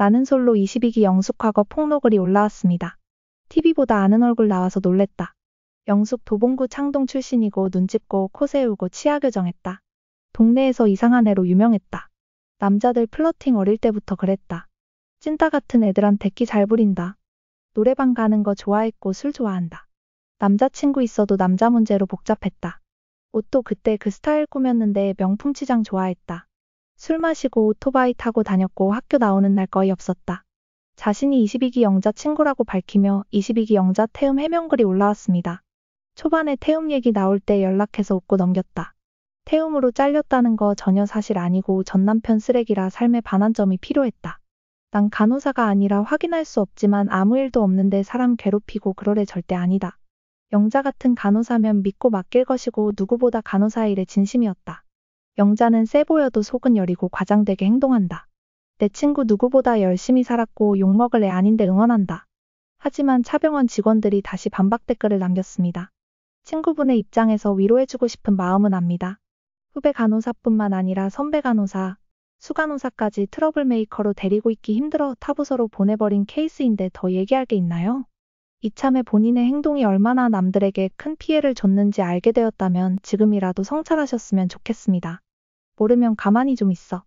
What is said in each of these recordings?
나는 솔로 22기 영숙 과거 폭로글이 올라왔습니다. TV보다 아는 얼굴 나와서 놀랬다. 영숙 도봉구 창동 출신이고 눈찝고코 세우고 치아 교정했다. 동네에서 이상한 애로 유명했다. 남자들 플러팅 어릴 때부터 그랬다. 찐따 같은 애들한테 끼잘 부린다. 노래방 가는 거 좋아했고 술 좋아한다. 남자친구 있어도 남자 문제로 복잡했다. 옷도 그때 그 스타일 꾸몄는데 명품 치장 좋아했다. 술 마시고 오토바이 타고 다녔고 학교 나오는 날 거의 없었다. 자신이 22기 영자 친구라고 밝히며 22기 영자 태움 해명글이 올라왔습니다. 초반에 태움 얘기 나올 때 연락해서 웃고 넘겼다. 태움으로 잘렸다는 거 전혀 사실 아니고 전남편 쓰레기라 삶의 반환점이 필요했다. 난 간호사가 아니라 확인할 수 없지만 아무 일도 없는데 사람 괴롭히고 그러래 절대 아니다. 영자 같은 간호사면 믿고 맡길 것이고 누구보다 간호사 일에 진심이었다. 영자는 세 보여도 속은 여리고 과장되게 행동한다. 내 친구 누구보다 열심히 살았고 욕먹을 애 아닌데 응원한다. 하지만 차병원 직원들이 다시 반박 댓글을 남겼습니다. 친구분의 입장에서 위로해주고 싶은 마음은 압니다. 후배 간호사뿐만 아니라 선배 간호사, 수간호사까지 트러블 메이커로 데리고 있기 힘들어 타부서로 보내버린 케이스인데 더 얘기할 게 있나요? 이참에 본인의 행동이 얼마나 남들에게 큰 피해를 줬는지 알게 되었다면 지금이라도 성찰하셨으면 좋겠습니다. 모르면 가만히 좀 있어.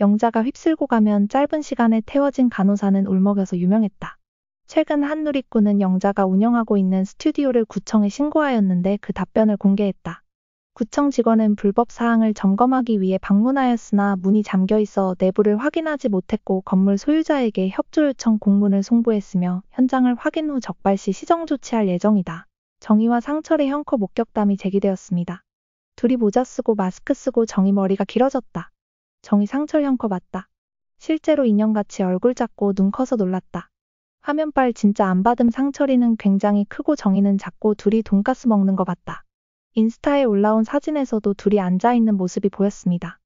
영자가 휩쓸고 가면 짧은 시간에 태워진 간호사는 울먹여서 유명했다. 최근 한누리꾼은 영자가 운영하고 있는 스튜디오를 구청에 신고하였는데 그 답변을 공개했다. 구청 직원은 불법 사항을 점검하기 위해 방문하였으나 문이 잠겨 있어 내부를 확인하지 못했고 건물 소유자에게 협조 요청 공문을 송부했으며 현장을 확인 후 적발시 시정 조치할 예정이다. 정의와 상철의 형커 목격담이 제기되었습니다. 둘이 모자 쓰고 마스크 쓰고 정이 머리가 길어졌다. 정이 상철형 커 봤다. 실제로 인형같이 얼굴 작고 눈 커서 놀랐다. 화면빨 진짜 안 받음 상철이는 굉장히 크고 정이는 작고 둘이 돈가스 먹는 거 봤다. 인스타에 올라온 사진에서도 둘이 앉아있는 모습이 보였습니다.